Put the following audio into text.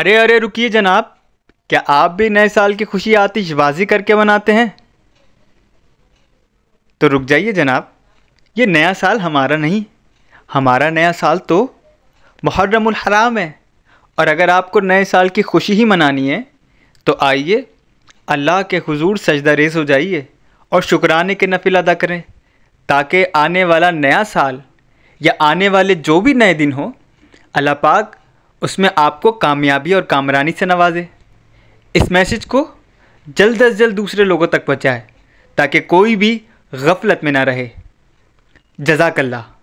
अरे अरे रुकिए जनाब क्या आप भी नए साल की खुशी आतिशबाजी करके मनाते हैं तो रुक जाइए जनाब ये नया साल हमारा नहीं हमारा नया साल तो मुहर्रमुल हराम है और अगर आपको नए साल की खुशी ही मनानी है तो आइए अल्लाह के हुजूर सजदा रेज हो जाइए और शुक्राने के नफिल अदा करें ताकि आने वाला नया साल या आने वाले जो भी नए दिन हो अल्लाह पाक उसमें आपको कामयाबी और कामरानी से नवाजे इस मैसेज को जल्द अज जल्द दूसरे लोगों तक पहुँचाए ताकि कोई भी गफलत में ना रहे जजाकल्ला